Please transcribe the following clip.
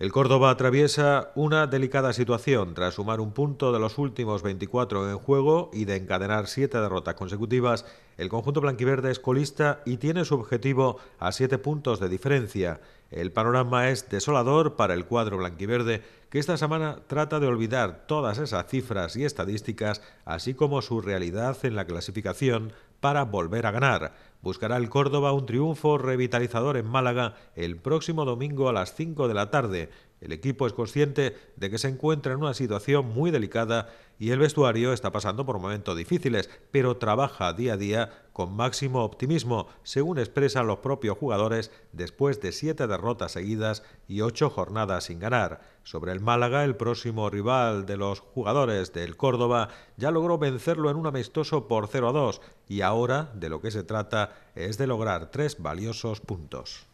El Córdoba atraviesa una delicada situación tras sumar un punto de los últimos 24 en juego y de encadenar siete derrotas consecutivas. El conjunto blanquiverde es colista y tiene su objetivo a siete puntos de diferencia. El panorama es desolador para el cuadro blanquiverde, que esta semana trata de olvidar todas esas cifras y estadísticas, así como su realidad en la clasificación para volver a ganar. Buscará el Córdoba un triunfo revitalizador en Málaga el próximo domingo a las 5 de la tarde. El equipo es consciente de que se encuentra en una situación muy delicada y el vestuario está pasando por momentos difíciles, pero trabaja día a día con máximo optimismo, según expresan los propios jugadores después de siete derrotas seguidas y ocho jornadas sin ganar. Sobre el Málaga, el próximo rival de los jugadores del Córdoba ya logró vencerlo en un amistoso por 0 a 2 y ahora de lo que se trata es de lograr tres valiosos puntos.